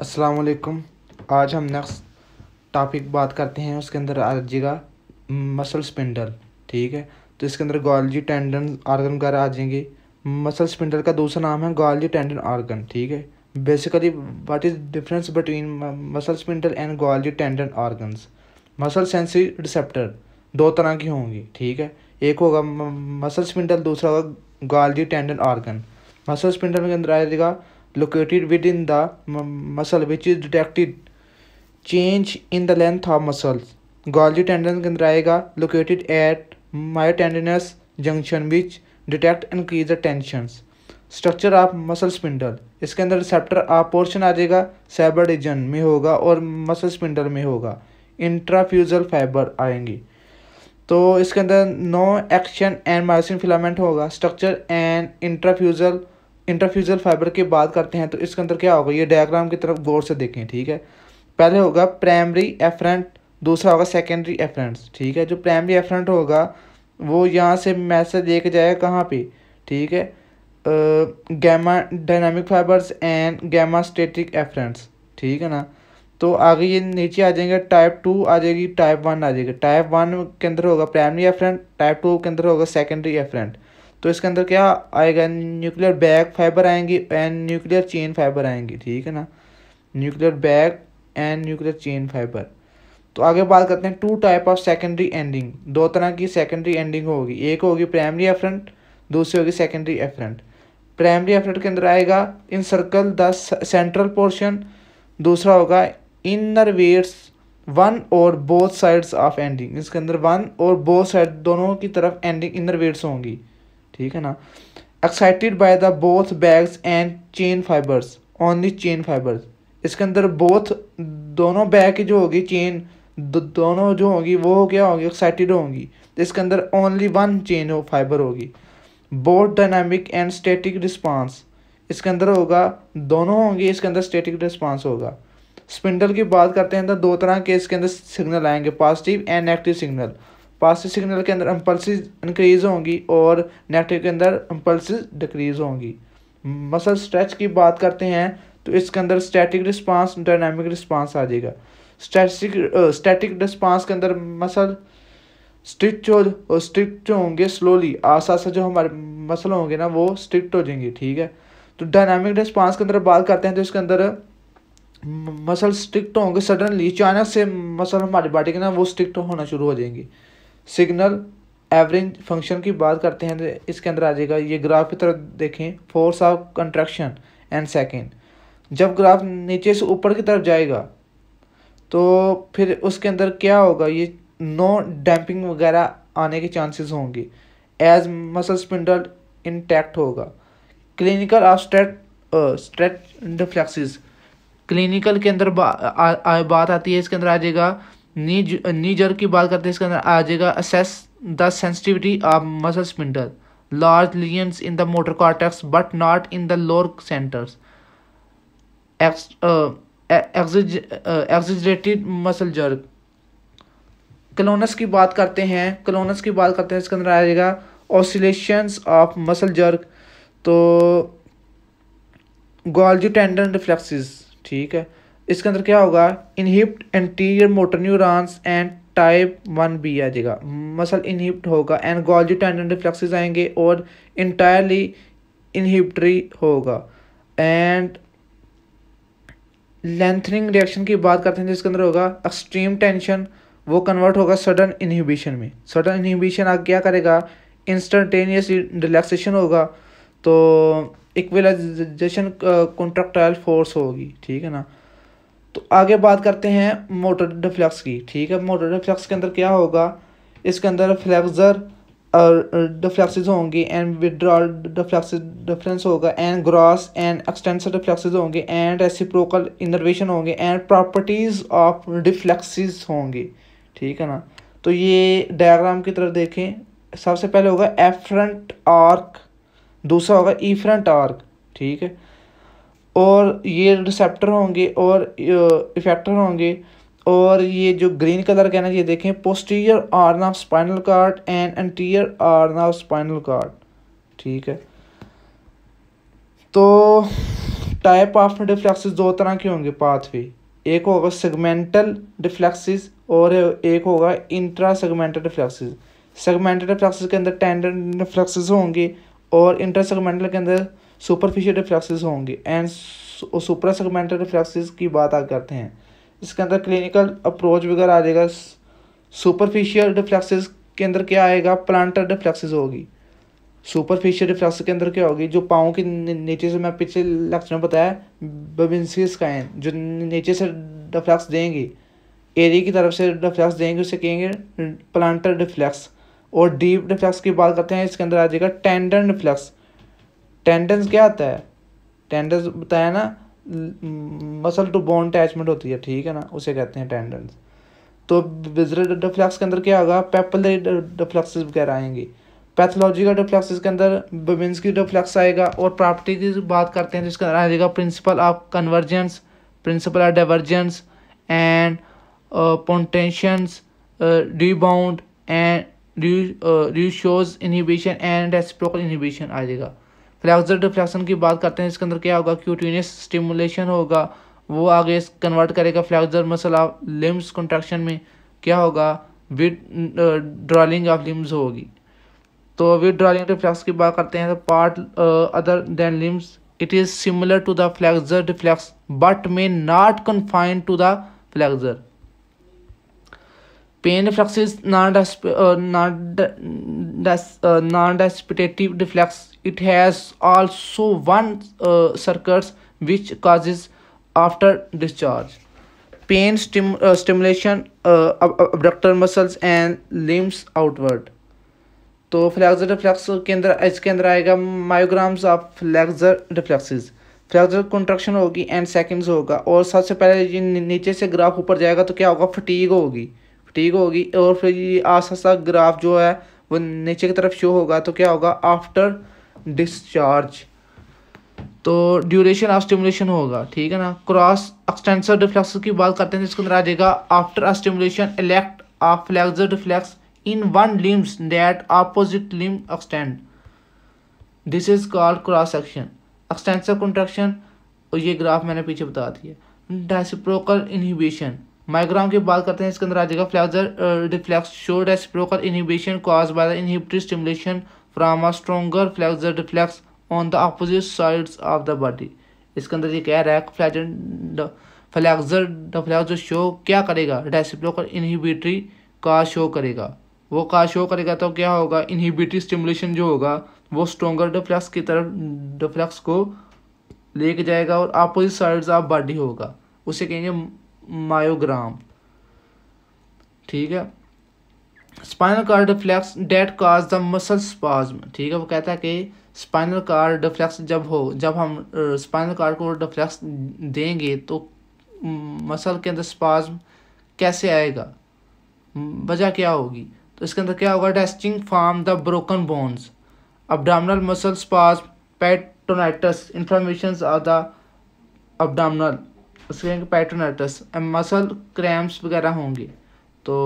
अस्सलाम वालेकुम आज हम नेक्स्ट टॉपिक बात करते हैं उसके अंदर आ जाएगा मसल स्पिंडल ठीक है तो इसके अंदर गॉलजी टेंडन आर्गन वगैरह आ जाएंगे मसल स्पिंडल का दूसरा नाम है गॉल्जी टेंडन आर्गन ठीक है basically what is difference between muscle spindle and Golgi tendon organs muscle sensory receptor दो तरह की होंगी ठीक है एक होगा मसल स्पिंडल दूसरा होगा Golgi tendon organ muscle spindle के अंदर आ जाएगा located within the muscle which is detected change in the length of muscles golgi tendon के अंदर आएगा located at myotendinous junction which detect increase the tensions structure of muscle spindle इसके अंदर receptor आप पोर्शन आ जाएगा सैबर रीजन में होगा और मसल स्पिंडल में होगा इंट्राफ्यूजल फाइबर आएंगी तो इसके अंदर no action and myosin filament होगा structure and intrafusal interfusal fiber की बात करते हैं तो इसके अंदर क्या होगा ये डायग्राम की तरफ गौर से देखें ठीक है पहले होगा प्राइमरी एफरेंट दूसरा होगा सेकेंडरी एफरेंट्स ठीक है जो प्राइमरी एफरेंट होगा वो यहाँ से मैसेज देख जाएगा कहाँ पे ठीक है gamma dynamic fibers and gamma static efferents ठीक है ना तो आगे ये नीचे आ जाएंगे टाइप टू आ जाएगी टाइप वन आ जाएगी टाइप वन के अंदर होगा प्राइमरी एफरेंट टाइप टू के अंदर होगा सेकेंडरी एफरेंट तो इसके अंदर क्या आएगा न्यूक्लियर बैक फाइबर आएंगी एंड न्यूक्लियर चेन फाइबर आएंगी ठीक है ना nuclear bag and nuclear chain fiber तो आगे बात करते हैं two type of secondary ending दो तरह की सेकेंडरी एंडिंग होगी एक होगी प्राइमरी एफरेंट दूसरी होगी सेकेंडरी एफरेंट प्राइमरी एफरेंट के अंदर आएगा encircle the central portion दूसरा होगा इनर वेट्स वन और बोथ साइड्स ऑफ एंडिंग इसके अंदर वन और बोथ साइड दोनों की तरफ एंडिंग इनर वेट्स होंगी ठीक है ना excited by the both bags and chain fibers only chain fibers इसके अंदर बोथ दोनों बैग की जो होगी चेन दो, दोनों जो होगी वो क्या होगी एक्साइटेड होंगी तो इसके अंदर ओनली वन चेन हो फाइबर होगी both dynamic and static response इसके अंदर होगा दोनों होंगे इसके अंदर स्टेटिक रिस्पांस होगा स्पिंडल की बात करते हैं तो दो तरह के इसके अंदर सिग्नल आएंगे positive and negative signal positive signal के अंदर अम्पल्सिस इंक्रीज होंगी और नेगेटिव के अंदर अम्पल्सिस डिक्रीज होंगी मसल स्ट्रेच की बात करते हैं तो इसके अंदर स्टैटिक रिस्पांस डायनामिक रिस्पांस आ जाएगा स्टैटिक स्टैटिक रिस्पांस के अंदर मसल स्ट्रिक्ट हो स्ट्रिक्ट होंगे स्लोली आसा सा जो हमारे मसल होंगे ना वो स्ट्रिक्ट हो जाएंगे ठीक है तो डायनामिक रिस्पांस के अंदर बात करते हैं तो इसके अंदर मसल स्ट्रिक्ट होंगे सडनली अचानक से मसल हमारी बॉडी के ना वो स्ट्रिक्ट होना शुरू हो जाएंगे सिग्नल एवरेज फंक्शन की बात करते हैं तो इसके अंदर आ जाएगा ये ग्राफ की तरफ देखें force of contraction and second जब ग्राफ नीचे से ऊपर की तरफ जाएगा तो फिर उसके अंदर क्या होगा ये नो डैम्पिंग वगैरह आने के चांसेस होंगे एज मसल स्पिंडल इंटैक्ट होगा clinical of straight straight reflexes clinical के अंदर बा, आ, आ, बात आती है इसके अंदर आ जाएगा नीज नीजर की बात करते हैं इसके अंदर आ जाएगा assess the sensitivity of muscle spindle large lesions in the motor cortex but not in the lower centers exaggerated muscle jerk clonus की बात करते हैं कलोनस की बात करते हैं इसके अंदर आ जाएगा ऑसिलेशंस ऑफ मसल जर्क तो गॉल्जी टेंडन रिफ्लेक्सेस ठीक है इसके अंदर क्या होगा inhibit anterior motor neurons and type one B आ जाएगा मसल इनहिप्ट होगा एंड गोल्जी टेंडन रिफ्लेक्सेस आएंगे और इंटायरली इनहिबिटरी होगा एंड लेंथनिंग रिएक्शन की बात करते हैं जिसके अंदर होगा एक्सट्रीम टेंशन वो कन्वर्ट होगा सडन इनहिबिशन में सडन इनहिबिशन आगे क्या करेगा इंस्टेंटेनियस रिलैक्सेशन होगा तो इक्वलाइजेशन कॉन्ट्रक्टाइल फोर्स होगी ठीक है ना तो आगे बात करते हैं मोटर डिफ्लैक्स की ठीक है मोटर डिफ्लैक्स के अंदर क्या होगा इसके अंदर फ्लैक्सर और डिफ्लैक्सेज होंगे एंड विड्रॉल डिफ्लैक्स डिफरेंस होगा and cross and extensor reflex होंगे एंड रेसिप्रोकल इनर्वेशन होंगे एंड प्रॉपर्टीज़ ऑफ डिफ्लैक्सेज होंगे ठीक है ना तो ये डायग्राम की तरफ देखें सबसे पहले होगा एफ्रंट आर्क दूसरा होगा ई फ्रंट आर्क ठीक है और ये रिसेप्टर होंगे और इफेक्टर होंगे और ये जो ग्रीन कलर कहना ये देखें posterior horn of spinal cord and anterior horn of spinal cord ठीक है तो टाइप ऑफ डिफ्लेक्सिस दो तरह के होंगे पाथवे एक होगा सेगमेंटल डिफ्लेक्सिस और एक होगा intra segmental reflexes segmental reflexes के अंदर टेंडन डिफ्लेक्सिस होंगे और इंट्रा सेगमेंटल के अंदर सुपरफिशियल रिफ्लेक्सेस होंगे एंड सुपरा सेगमेंटल रिफ्लेक्सेस की बात आ करते हैं इसके अंदर क्लिनिकल अप्रोच वगैरह आ जाएगा सुपरफिशियल रिफ्लेक्सेस के अंदर क्या आएगा प्लांटर रिफ्लेक्सेस होगी सुपरफिशियल रिफ्लेक्स के अंदर क्या होगी जो पाँव के नीचे से मैं पिछले लक्ष्य में बताया बबिनसिस का है जो नीचे से रिफ्लेक्स देंगे एरी की तरफ से रिफ्लेक्स देंगे उसे कहेंगे प्लांटर रिफ्लेक्स और डीप रिफ्लेक्स की बात करते हैं इसके अंदर आ जाएगा टेंडन रिफ्लेक्स टेंडेंस क्या आता है टेंडेंस बताया ना मसल टू बोन अटैचमेंट होती है ठीक है ना उसे कहते हैं टेंडेंस तो विजरल डिफ्लैक्स के अंदर क्या होगा पेपलरी डिफ्लक्सेस वगैरह आएंगे पैथोलॉजिकल डिफ्लक्सेस के अंदर बबिन्स की डिफ्लैक्स आएगा और प्रॉपर्टी की बात करते हैं जिसके अंदर आ जाएगा principle of convergence principle of divergence and potentiation rebound and Renshaw inhibition and reciprocal inhibition आ जाएगा फ्लैक्सर डिफ्लेक्शन की बात करते हैं इसके अंदर क्या होगा क्यूटीनियस स्टिमुलेशन होगा वो आगे कन्वर्ट करेगा flexor muscle of limbs contraction में क्या होगा विद ड्रॉलिंग ऑफ लिम्स होगी तो विद ड्रॉलिंग डिफ्लैक्स की बात करते हैं तो part other than limbs it is similar to the flexor reflex but may not confined to the flexor pain reflex is uh, non repetitive uh, reflex it has also one uh, circuits which causes after discharge pain stim uh, stimulation uh, abductor muscles and limbs outward तो flexor reflex के अंदर इसके अंदर आएगा myograms of flexor reflexes flexor contraction होगी and seconds होगा और सबसे पहले नीचे से ग्राफ ऊपर जाएगा तो क्या होगा फटीक होगी फटीक होगी और फिर ये आस्ता ग्राफ जो है वो नीचे की तरफ शो होगा तो क्या होगा आफ्टर डिस्चार्ज तो ड्यूरेशन ऑफ स्टिमुलेशन होगा ठीक है ना क्रॉस एक्सटेंसर रिफ्लेक्स की बात करते हैं जिसके अंदर आ जाएगा after a stimulation elect of flexor reflex in one limbs that opposite limb extend this is called cross section extensor contraction और ये ग्राफ मैंने पीछे बता दिया डेसिप्रोकल इनहिबिशन माइग्राम की बात करते हैं इसके अंदर आ जाएगा flexor reflex show reciprocal inhibition cause by the inhibitory stimulation from a stronger flex reflex on the opposite sides of the body इसके अंदर ये कह रहा है फ्लैजन फ्लैक्स फ्लैक्स जो शो क्या करेगा रेसिप्रोकल इनहिबिटरी का शो करेगा वो का शो करेगा तो क्या होगा इनहिबिटरी स्टिमुलेशन जो होगा वो स्ट्रोंगर डिफ्लैक्स की तरफ डिफ्लैक्स को लेके जाएगा और अपोजिट साइड्स ऑफ बॉडी होगा उसे कहेंगे मायोग्राम ठीक है spinal cord reflex that cause the muscle spasm ठीक है वो कहता है कि स्पाइनल कार्ड डिफ्लेक्स जब हो जब हम स्पाइनल कार्ड को डिफ्लेक्स देंगे तो मसल के अंदर स्पाज्म कैसे आएगा वजह क्या होगी तो इसके अंदर क्या होगा testing form the broken bones abdominal muscle spasm peritonitis inflammations of the abdominal उसके मसल क्रैम्प्स वगैरह होंगे तो